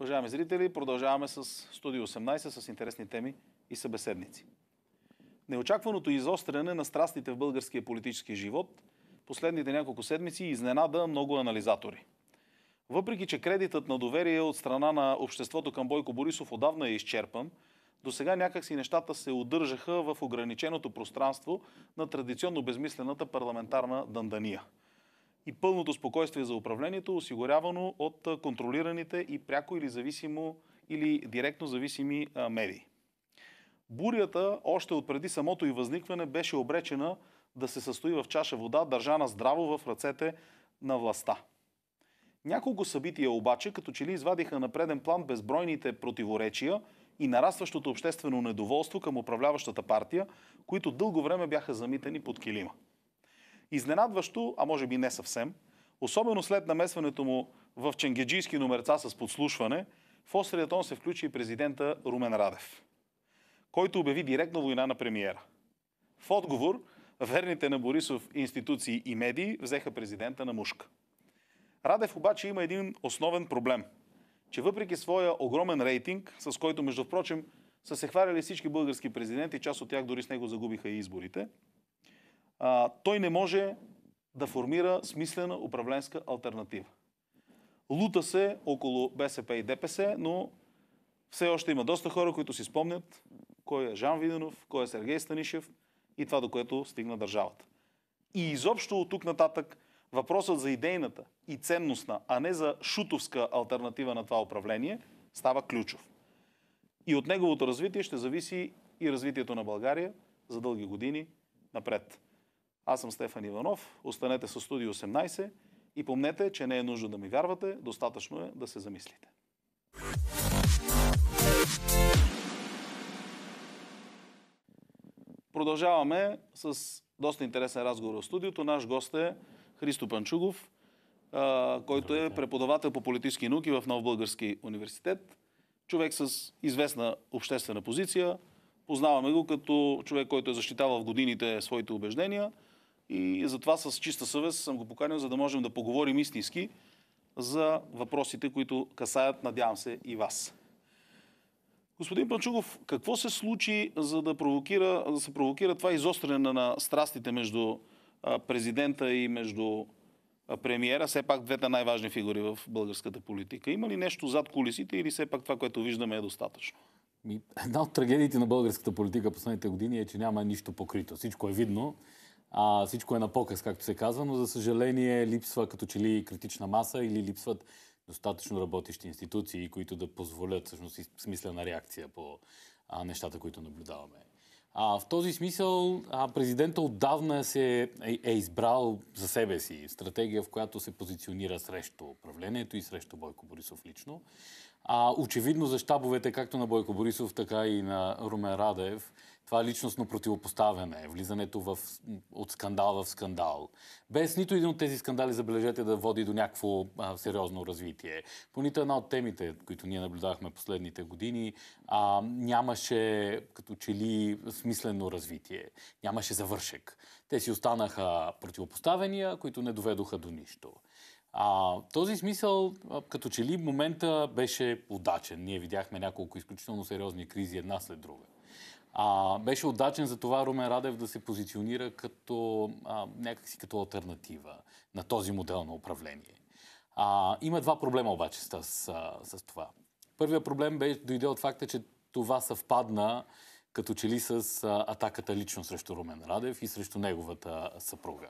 Уважаеми зрители, продължаваме с Студио 18 с интересни теми и събеседници. Неочакваното изостряне на страстите в българския политически живот последните няколко седмици изненада много анализатори. Въпреки, че кредитът на доверие от страна на обществото към Бойко Борисов отдавна е изчерпан, до сега някакси нещата се удържаха в ограниченото пространство на традиционно безмислената парламентарна дандания – и пълното спокойствие за управлението, осигурявано от контролираните и пряко или зависимо или директно зависими медии. Бурята, още от преди самото и възникване, беше обречена да се състои в чаша вода, държана здраво в ръцете на властта. Няколко събития обаче, като че ли извадиха на преден план безбройните противоречия и нарастващото обществено недоволство към управляващата партия, които дълго време бяха замитани под килима. Изненадващо, а може би не съвсем, особено след намесването му в ченгеджийски номерца с подслушване, в острия тон се включи и президента Румен Радев, който обяви директно война на премиера. В отговор, верните на Борисов институции и медии взеха президента на мушка. Радев обаче има един основен проблем, че въпреки своя огромен рейтинг, с който, между прочим, са се хваляли всички български президенти, част от тях дори с него загубиха и изборите, той не може да формира смислена управленска альтернатива. Лута се около БСП и ДПС, но все още има доста хора, които си спомнят кой е Жан Виденов, кой е Сергей Станишев и това, до което стигна държавата. И изобщо от тук нататък въпросът за идейната и ценностна, а не за шутовска альтернатива на това управление, става ключов. И от неговото развитие ще зависи и развитието на България за дълги години напред. Аз съм Стефан Иванов, останете с Студио 18 и помнете, че не е нужно да ми вярвате, достатъчно е да се замислите. Продължаваме с доста интересен разговор в студиото. Наш гост е Христо Панчугов, който е преподавател по политически науки в Нов Български университет. Човек с известна обществена позиция. Познаваме го като човек, който е защитавал в годините своите убеждения – и затова с чиста съвест съм го поканил, за да можем да поговорим истински за въпросите, които касаят, надявам се, и вас. Господин Панчугов, какво се случи, за да, провокира, за да се провокира това изостряне на страстите между президента и между премиера, все пак двете най-важни фигури в българската политика. Има ли нещо зад кулисите или все пак това, което виждаме е достатъчно? Една от трагедиите на българската политика последните години е, че няма нищо покрито. Всичко е видно. А, всичко е на показ, както се казва, но за съжаление липсва като че ли критична маса или липсват достатъчно работещи институции, които да позволят всъщност смислена реакция по а, нещата, които наблюдаваме. А, в този смисъл а, президента отдавна се е, е избрал за себе си стратегия, в която се позиционира срещу управлението и срещу Бойко Борисов лично. А, очевидно за щабовете, както на Бойко Борисов, така и на Румен Радев, това личностно противопоставяне, влизането в, от скандал в скандал. Без нито един от тези скандали, забележете, да води до някакво а, сериозно развитие. По нито една от темите, които ние наблюдавахме последните години, а, нямаше като че ли смислено развитие. Нямаше завършек. Те си останаха противопоставения, които не доведоха до нищо. А, този смисъл, като че ли момента беше удачен. Ние видяхме няколко изключително сериозни кризи една след друга. А, беше отдачен за това Румен Радев да се позиционира като а, някакси като альтернатива на този модел на управление. А, има два проблема обаче с, с, с това. Първият проблем бе, дойде от факта, че това съвпадна като че ли с атаката лично срещу Румен Радев и срещу неговата съпруга.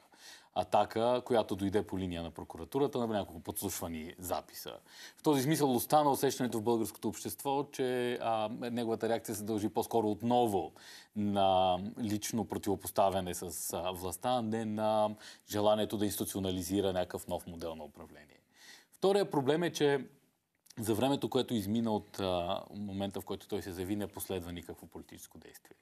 Атака, която дойде по линия на прокуратурата на няколко подслушвани записа. В този смисъл остана усещането в българското общество, че а, неговата реакция се дължи по-скоро отново на лично противопоставяне с а, властта, не на желанието да институционализира някакъв нов модел на управление. Втория проблем е, че за времето, което измина от а, момента, в който той се заяви, не последва никакво политическо действие.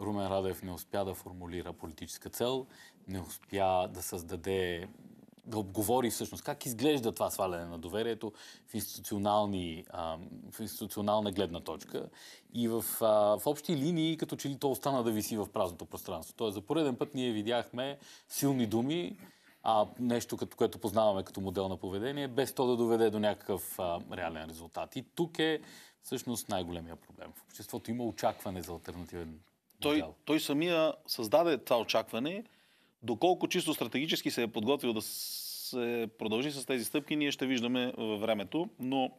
Румен Радев не успя да формулира политическа цел, не успя да създаде, да обговори всъщност как изглежда това сваляне на доверието в, институционални, а, в институционална гледна точка. И в, а, в общи линии, като че ли то остана да виси в празното пространство. Тоест, за пореден път ние видяхме силни думи, а, нещо, като, което познаваме като модел на поведение, без то да доведе до някакъв а, реален резултат. И тук е всъщност най-големия проблем. В обществото има очакване за альтернативен той, модел. Той самия създаде това очакване, доколко чисто стратегически се е подготвил да се продължи с тези стъпки, ние ще виждаме във времето. Но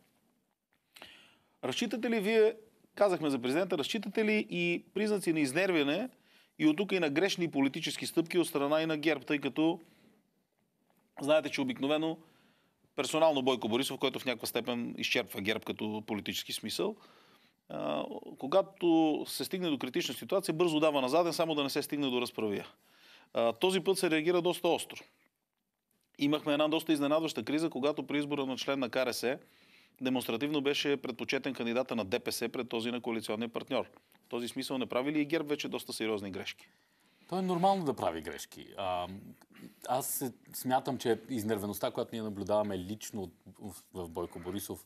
разчитате ли вие, казахме за президента, разчитате ли и признаци на изнервяне и от тук и на грешни политически стъпки от страна и на ГЕРБ, тъй като Знаете, че обикновено персонално Бойко Борисов, който в някаква степен изчерпва герб като политически смисъл, когато се стигне до критична ситуация, бързо дава назаден, само да не се стигне до разправия. този път се реагира доста остро. Имахме една доста изненадваща криза, когато при избора на член на КРС демонстративно беше предпочетен кандидата на ДПС пред този на коалиционния партньор. В този смисъл не прави ли и ГЕРБ вече доста сериозни грешки? То е нормално да прави грешки. А, аз смятам, че изнервеността, която ние наблюдаваме лично в Бойко Борисов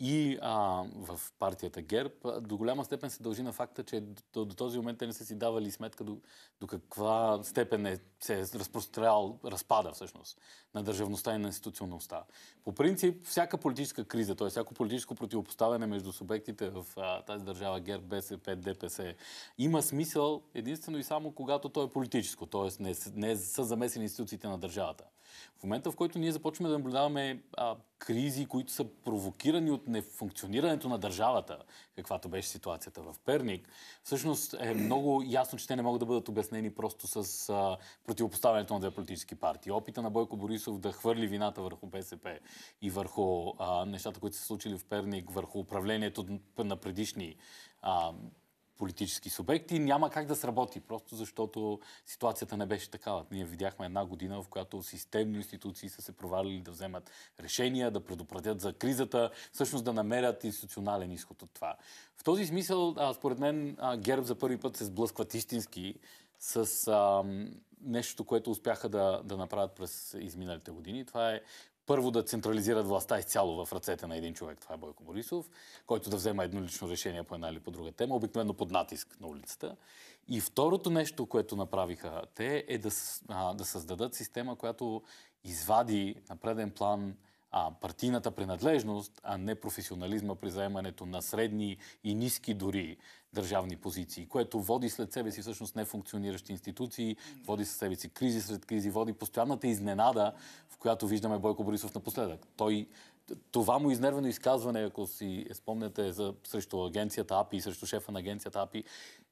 и а, в партията ГЕРБ до голяма степен се дължи на факта, че до, до този момент те не са си давали сметка до, до каква степен е, се е разпространял разпада всъщност на държавността и на институционалността. По принцип, всяка политическа криза, т.е. всяко политическо противопоставяне между субектите в а, тази държава ГЕРБ, БСП, ДПС, има смисъл единствено и само когато то е политическо, т.е. не, не са замесени институциите на държавата. В момента, в който ние започваме да наблюдаваме а, кризи, които са провокирани от нефункционирането на държавата, каквато беше ситуацията в Перник, всъщност е много ясно, че те не могат да бъдат обяснени просто с а, противопоставянето на две политически партии. Опита на Бойко Борисов да хвърли вината върху БСП и върху а, нещата, които са случили в Перник, върху управлението на предишни а, политически субекти, няма как да сработи, просто защото ситуацията не беше такава. Ние видяхме една година, в която системно институции са се провалили да вземат решения, да предупредят за кризата, всъщност да намерят институционален изход от това. В този смисъл, а, според мен, а, ГЕРБ за първи път се сблъскват истински с а, нещото, което успяха да, да направят през изминалите години. Това е първо да централизират властта изцяло в ръцете на един човек, това е Бойко Борисов, който да взема еднолично решение по една или по друга тема, обикновено под натиск на улицата. И второто нещо, което направиха те, е да, да създадат система, която извади на преден план а, партийната принадлежност, а не професионализма при заемането на средни и ниски дори държавни позиции, което води след себе си всъщност нефункциониращи институции, води след себе си кризи сред кризи, води постоянната изненада, в която виждаме Бойко Борисов напоследък. Той това му изнервено изказване, ако си спомняте за, срещу агенцията АПИ, и срещу шефа на агенцията АПИ,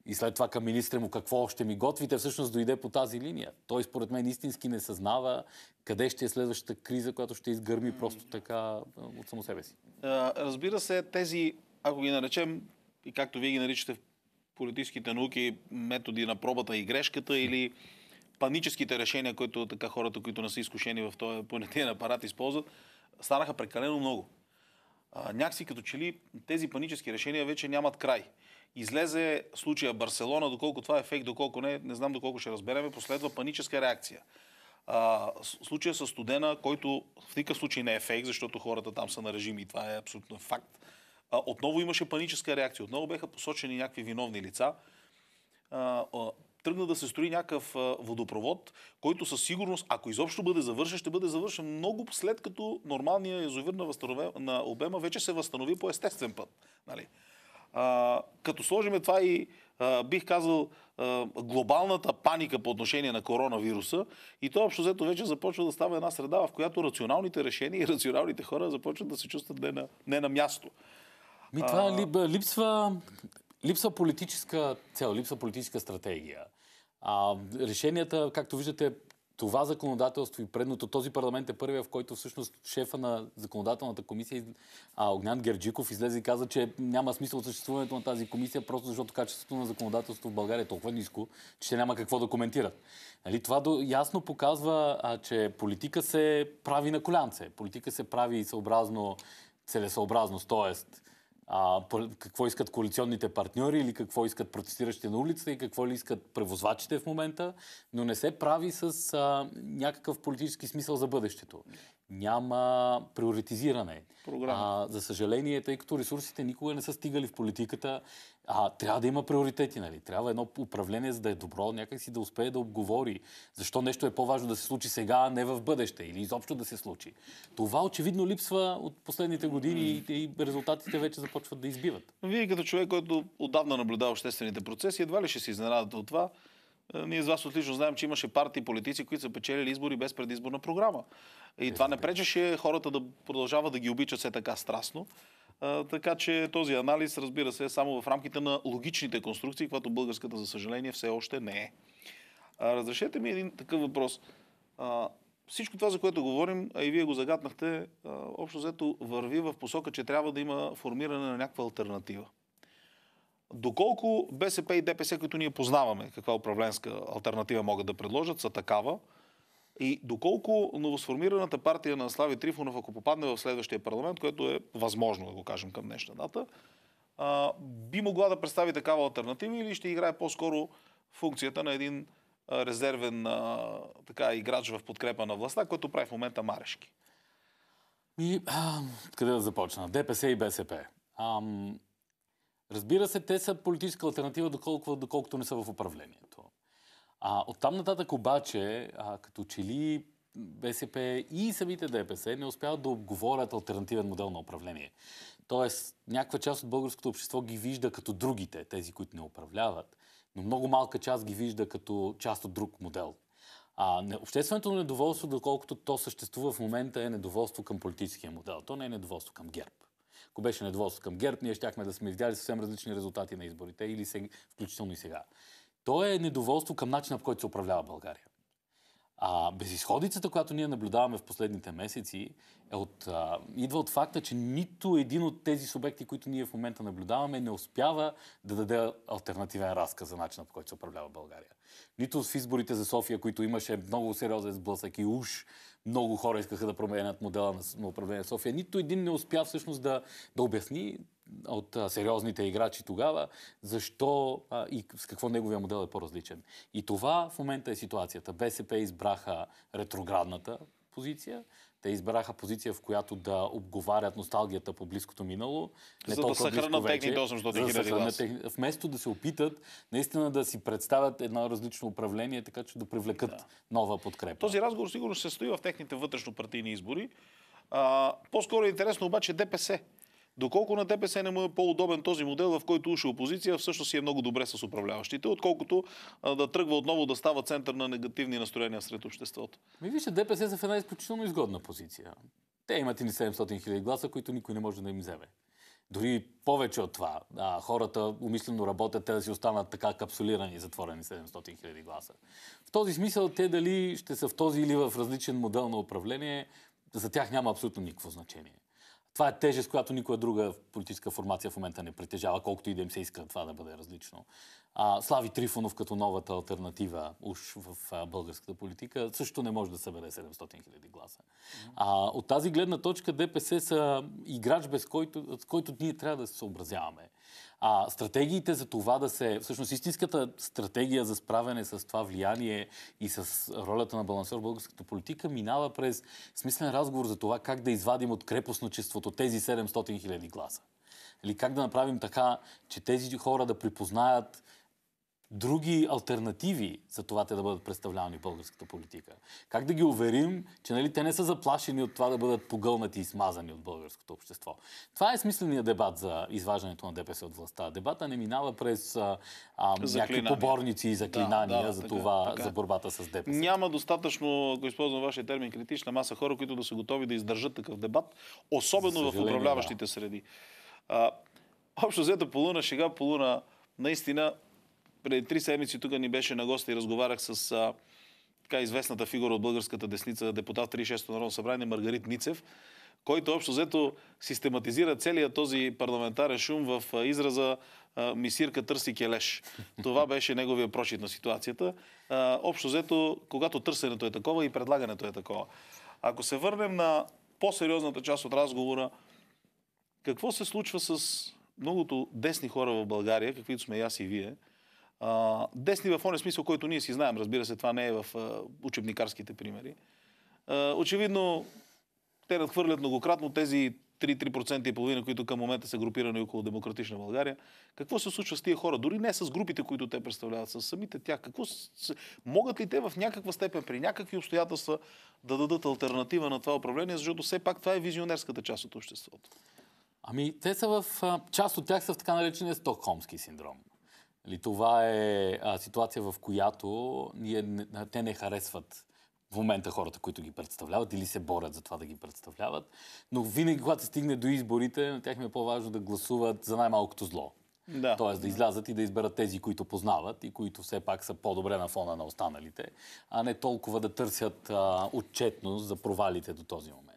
и след това към министра му какво още ми готвите, всъщност дойде по тази линия. Той според мен истински не съзнава къде ще е следващата криза, която ще изгърми просто така от само себе си. Разбира се, тези, ако ги наречем, и както вие ги наричате в политическите науки, методи на пробата и грешката или паническите решения, които така хората, които не са изкушени в този понятен апарат, използват, станаха прекалено много някакси като че ли тези панически решения вече нямат край. Излезе случая Барселона, доколко това е фейк, доколко не, не знам доколко ще разбереме, последва паническа реакция. А, случая с студена, който в никакъв случай не е фейк, защото хората там са на режим и това е абсолютно факт. А, отново имаше паническа реакция, отново беха посочени някакви виновни лица. А, а, тръгна да се строи някакъв водопровод, който със сигурност, ако изобщо бъде завършен, ще бъде завършен много след като нормалния язовир на, възстанове, на обема вече се възстанови по естествен път. Нали? А, като сложиме това и а, бих казал а, глобалната паника по отношение на коронавируса и то общо взето вече започва да става една среда, в която рационалните решения и рационалните хора започват да се чувстват не на, не на място. Ми, това а... липсва, липсва политическа цел, липсва политическа стратегия. А, решенията, както виждате, това законодателство и предното, този парламент е първия, в който всъщност шефа на законодателната комисия, Огнян Герджиков, излезе и каза, че няма смисъл съществуването на тази комисия, просто защото качеството на законодателство в България е толкова ниско, че няма какво да коментират. Нали, това до, ясно показва, а, че политика се прави на колянце. Политика се прави съобразно целесъобразност, т.е а, какво искат коалиционните партньори или какво искат протестиращите на улицата и какво ли искат превозвачите в момента, но не се прави с а, някакъв политически смисъл за бъдещето. Няма приоритизиране. А, за съжаление, тъй като ресурсите никога не са стигали в политиката, а, трябва да има приоритети, нали? Трябва едно управление, за да е добро, някакси да успее да обговори защо нещо е по-важно да се случи сега, а не в бъдеще или изобщо да се случи. Това очевидно липсва от последните години и, резултатите вече започват да избиват. Вие като човек, който отдавна наблюдава обществените процеси, едва ли ще се изненадате от това, е, ние с вас отлично знаем, че имаше партии политици, които са печелили избори без предизборна програма. И това не пречеше хората да продължават да ги обичат все така страстно така че този анализ, разбира се, е само в рамките на логичните конструкции, която българската, за съжаление, все още не е. А, разрешете ми един такъв въпрос. А, всичко това, за което говорим, а и вие го загаднахте, а, общо взето върви в посока, че трябва да има формиране на някаква альтернатива. Доколко БСП и ДПС, които ние познаваме, каква управленска альтернатива могат да предложат, са такава, и доколко новосформираната партия на Слави Трифонов, ако попадне в следващия парламент, което е възможно да го кажем към днешна дата, би могла да представи такава альтернатива или ще играе по-скоро функцията на един резервен така, играч в подкрепа на властта, което прави в момента Марешки? И, а, къде да започна? ДПС и БСП. Ам, разбира се, те са политическа альтернатива, доколко, доколкото не са в управлението. А, оттам нататък обаче, а, като че ли БСП и самите ДПС не успяват да обговорят альтернативен модел на управление. Тоест, някаква част от българското общество ги вижда като другите, тези, които не управляват, но много малка част ги вижда като част от друг модел. А, не, общественото недоволство, доколкото то съществува в момента, е недоволство към политическия модел. То не е недоволство към ГЕРБ. Ако беше недоволство към ГЕРБ, ние щяхме да сме видяли съвсем различни резултати на изборите, или сег... включително и сега то е недоволство към начина, по който се управлява България. А безисходицата, която ние наблюдаваме в последните месеци, е от, а, идва от факта, че нито един от тези субекти, които ние в момента наблюдаваме, не успява да даде альтернативен разказ за начина, по който се управлява България. Нито в изборите за София, които имаше много сериозен сблъсък и уж много хора искаха да променят модела на, на управление София, нито един не успя всъщност да, да обясни от а, сериозните играчи тогава, защо а, и с какво неговия модел е по-различен. И това в момента е ситуацията. БСП избраха ретроградната позиция, те избраха позиция, в която да обговарят носталгията по близкото минало. Не за да съхранят техни дозност до 2000 глас. Тех... Вместо да се опитат наистина да си представят едно различно управление, така че да привлекат да. нова подкрепа. Този разговор сигурно се стои в техните вътрешно партийни избори. А, по-скоро е интересно обаче ДПС. Доколко на ДПС не му е по-удобен този модел, в който уши е опозиция, всъщност си е много добре с управляващите, отколкото а, да тръгва отново да става център на негативни настроения сред обществото. Ми вижте, ДПС са в една изключително изгодна позиция. Те имат и 700 000 гласа, които никой не може да им вземе. Дори повече от това. А, хората умислено работят, те да си останат така капсулирани и затворени 700 000 гласа. В този смисъл, те дали ще са в този или в различен модел на управление, за тях няма абсолютно никакво значение. Това е тежест, която никоя друга политическа формация в момента не притежава, колкото и да им се иска това да бъде различно. А, Слави Трифонов като новата альтернатива уж в а, българската политика също не може да събере 700 000 гласа. А, от тази гледна точка ДПС са играч, без който, с който ние трябва да се съобразяваме. А стратегиите за това да се... Всъщност истинската стратегия за справяне с това влияние и с ролята на балансер в българската политика минава през смислен разговор за това как да извадим от крепостночеството тези 700 000 гласа. Или нали, как да направим така, че тези хора да припознаят други альтернативи за това те да бъдат представлявани в българската политика? Как да ги уверим, че нали, те не са заплашени от това да бъдат погълнати и смазани от българското общество? Това е смисленият дебат за изваждането на ДПС от властта. Дебата не минава през а, а, някакви поборници и заклинания да, да, за, така, е, това, така. Е. за борбата с ДПС. Няма достатъчно, ако използвам вашия термин, критична маса хора, които да са готови да издържат такъв дебат, особено в управляващите да. среди. А, общо взето полуна шега, полуна наистина преди три седмици тук ни беше на гости и разговарях с а, така известната фигура от българската десница, депутат 36-то народно събрание Маргарит Ницев, който общо взето систематизира целият този парламентарен шум в израза Мисирка търси келеш. Това беше неговия прочит на ситуацията. Общо взето, когато търсенето е такова и предлагането е такова. Ако се върнем на по-сериозната част от разговора, какво се случва с многото десни хора в България, каквито сме и аз и вие, а, десни в този смисъл, който ние си знаем, разбира се, това не е в а, учебникарските примери. А, очевидно, те надхвърлят многократно тези 3-3% и половина, които към момента са групирани около Демократична България. Какво се случва с тия хора? Дори не с групите, които те представляват, с самите тях. Какво с... Могат ли те в някаква степен, при някакви обстоятелства, да дадат альтернатива на това управление, защото все пак това е визионерската част от обществото? Ами, те са в... Част от тях са в така наречения Стокхолмски синдром. Ли, това е а, ситуация, в която ние, те не харесват в момента хората, които ги представляват или се борят за това да ги представляват. Но винаги, когато се стигне до изборите, на тях ми е по-важно да гласуват за най-малкото зло. Да. Тоест да излязат и да изберат тези, които познават и които все пак са по-добре на фона на останалите, а не толкова да търсят а, отчетност за провалите до този момент.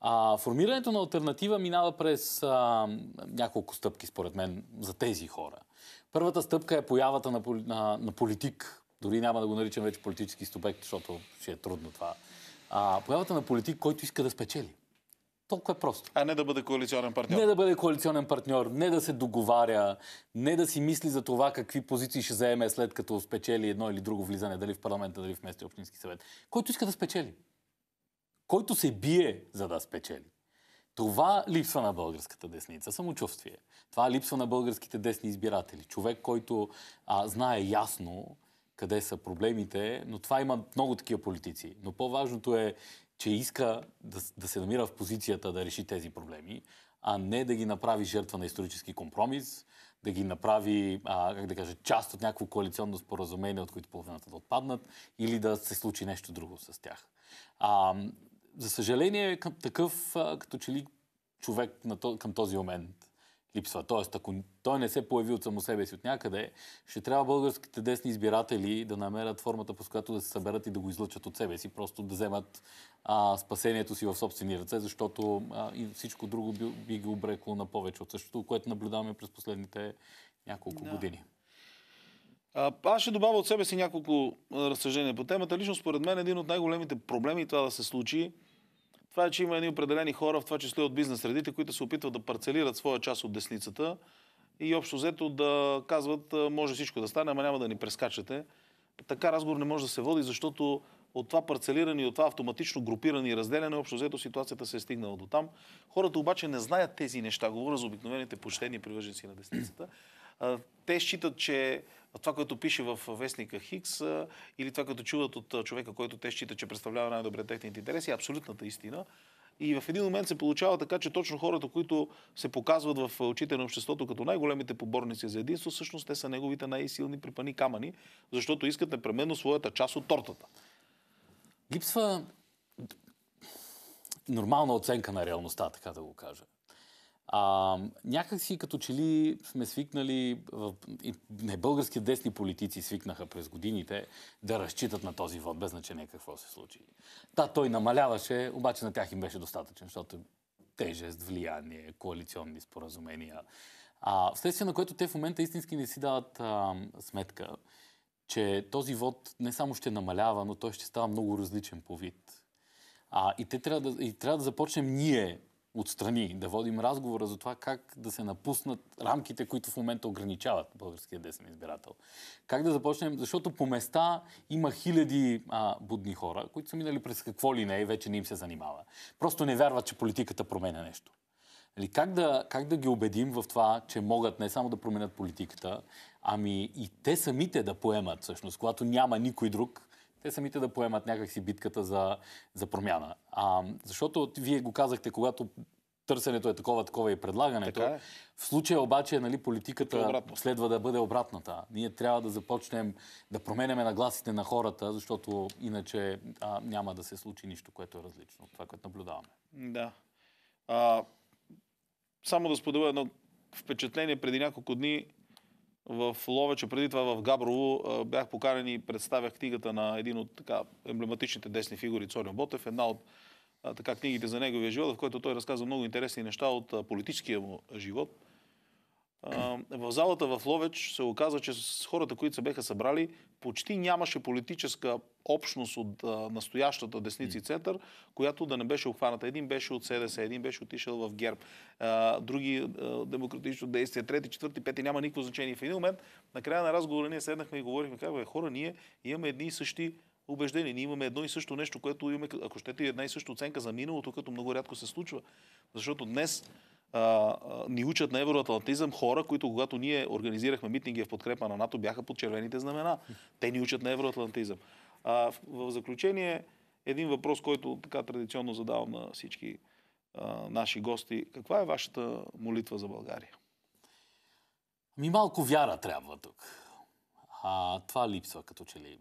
А, формирането на альтернатива минава през а, няколко стъпки, според мен, за тези хора – Първата стъпка е появата на, на, на политик. Дори няма да го наричам вече политически субект, защото ще е трудно това. А, появата на политик, който иска да спечели. Толкова е просто. А не да бъде коалиционен партньор. Не да бъде коалиционен партньор, не да се договаря, не да си мисли за това какви позиции ще заеме след като спечели едно или друго влизане, дали в парламента, дали в местния общински съвет. Който иска да спечели. Който се бие за да спечели. Това липсва на българската десница. Самочувствие. Това липсва на българските десни избиратели. Човек, който а, знае ясно къде са проблемите, но това има много такива политици. Но по-важното е, че иска да, да се намира в позицията да реши тези проблеми, а не да ги направи жертва на исторически компромис, да ги направи, а, как да кажа, част от някакво коалиционно споразумение, от които половината да отпаднат, или да се случи нещо друго с тях. А, за съжаление, към такъв, като че ли човек на то, към този момент липсва. Тоест, ако той не се появи от само себе си от някъде, ще трябва българските десни избиратели да намерят формата, по която да се съберат и да го излъчат от себе си, просто да вземат а, спасението си в собствени ръце, защото а, и всичко друго би, би ги обрекло на повече от същото, което наблюдаваме през последните няколко да. години. Аз ще добавя от себе си няколко разсъждения по темата. Лично според мен един от най-големите проблеми това да се случи, това е, че има едни определени хора, в това число от бизнес средите, които се опитват да парцелират своя част от десницата и общо взето да казват, може всичко да стане, ама няма да ни прескачате. Така разговор не може да се води, защото от това парцелиране и от това автоматично групиране и разделяне, общо взето ситуацията се е стигнала до там. Хората обаче не знаят тези неща. Говоря за обикновените почтени привърженици на десницата. Те считат, че това, което пише в вестника Хикс или това, като чуват от човека, който те считат, че представлява най-добре техните интереси, е абсолютната истина. И в един момент се получава така, че точно хората, които се показват в очите на обществото като най-големите поборници за единство, всъщност те са неговите най-силни припани камъни, защото искат непременно своята част от тортата. Липсва нормална оценка на реалността, така да го кажа. А, някакси като че ли сме свикнали, не български десни политици свикнаха през годините да разчитат на този вод, без значение какво се случи. Та той намаляваше, обаче на тях им беше достатъчен, защото тежест, влияние, коалиционни споразумения. А, вследствие на което те в момента истински не си дават а, сметка, че този вод не само ще намалява, но той ще става много различен по вид. А, и, те трябва да, и трябва да започнем ние отстрани, да водим разговора за това как да се напуснат рамките, които в момента ограничават българския десен избирател. Как да започнем, защото по места има хиляди а, будни хора, които са минали през какво ли не и вече не им се занимава. Просто не вярват, че политиката променя нещо. Или нали, как, да, как да ги убедим в това, че могат не само да променят политиката, ами и те самите да поемат всъщност, когато няма никой друг, те самите да поемат някакси битката за, за промяна. А, защото вие го казахте, когато търсенето е такова, такова и предлагането. Така е. В случая обаче нали, политиката е следва да бъде обратната. Ние трябва да започнем да променяме нагласите на хората, защото иначе а, няма да се случи нищо, което е различно от това, което наблюдаваме. Да. А, само да споделя едно впечатление преди няколко дни в Ловеча, преди това в Габрово, бях поканен и представях книгата на един от така емблематичните десни фигури Цорио Ботев, една от така, книгите за неговия живот, в който той разказва много интересни неща от политическия му живот в залата в Ловеч се оказа, че с хората, които се беха събрали, почти нямаше политическа общност от настоящата десници център, която да не беше обхваната. Един беше от СДС, един беше отишъл в ГЕРБ, други демократично действие, трети, четвърти, пети, няма никакво значение. В един момент, на края на разговора, ние седнахме и говорихме как, бе, хора, ние имаме едни и същи убеждения. Ние имаме едно и също нещо, което имаме, ако щете, една и съща оценка за миналото, като много рядко се случва. Защото днес а, ни учат на евроатлантизъм хора, които когато ние организирахме митинги в подкрепа на НАТО, бяха под червените знамена. Те ни учат на евроатлантизъм. А, в, в заключение, един въпрос, който така традиционно задавам на всички а, наши гости. Каква е вашата молитва за България? Ми малко вяра трябва тук. А, това липсва като че ли.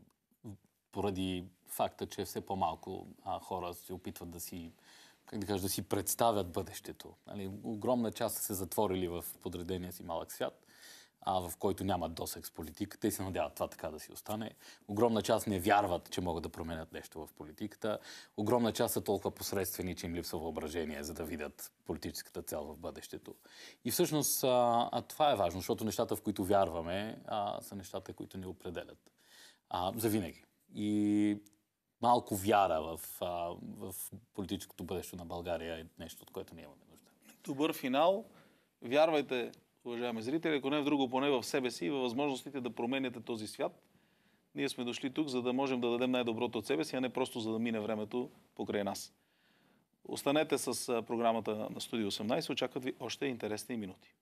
Поради факта, че все по-малко а, хора се опитват да си как да кажа, да си представят бъдещето. Нали, огромна част са се затворили в подредения си малък свят, а в който нямат досек с политиката и се надяват това така да си остане. Огромна част не вярват, че могат да променят нещо в политиката. Огромна част са толкова посредствени, че им липсва въображение, за да видят политическата цел в бъдещето. И всъщност а, а това е важно, защото нещата, в които вярваме, а, са нещата, които ни определят. А, завинаги. И малко вяра в, а, в политическото бъдеще на България е нещо, от което ние имаме нужда. Добър финал. Вярвайте, уважаеми зрители, ако не в друго, поне в себе си и във възможностите да променяте този свят. Ние сме дошли тук, за да можем да дадем най-доброто от себе си, а не просто за да мине времето покрай нас. Останете с програмата на Студио 18, очакват ви още интересни минути.